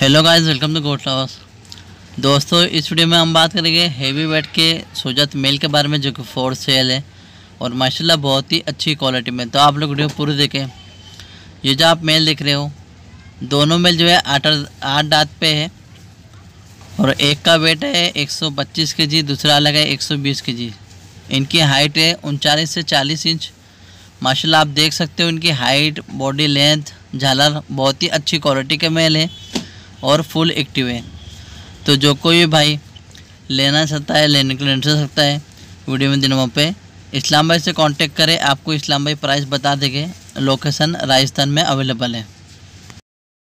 hello guys welcome to goat lovers दोस्तों इस video में हम बात करेंगे हेवी वेट के सोजत मेल के बारे में जो कि फोर सेल है और माशाल्लाह बहुत ही अच्छी क्वालिटी में तो आप लोग वीडियो पूरी देखें ये जो आप मेल देख रहे हो दोनों मेल जो है आठ आठ दाँत पे है और एक का वेट है 125 केजी दूसरा अलग है एक सौ इनकी हाइट है उनचालीस से चालीस इंच माशाला आप देख सकते हो इनकी हाइट बॉडी लेंथ झालर बहुत ही अच्छी क्वालिटी के मेल है और फुल एक्टिव है तो जो कोई भी भाई लेना चाहता है लेने के लिए इंटरेस्ट सकता है वीडियो में दिनों पे इस्लाम भाई से कांटेक्ट करें आपको इस्लाम भाई प्राइस बता देंगे लोकेशन राजस्थान में अवेलेबल है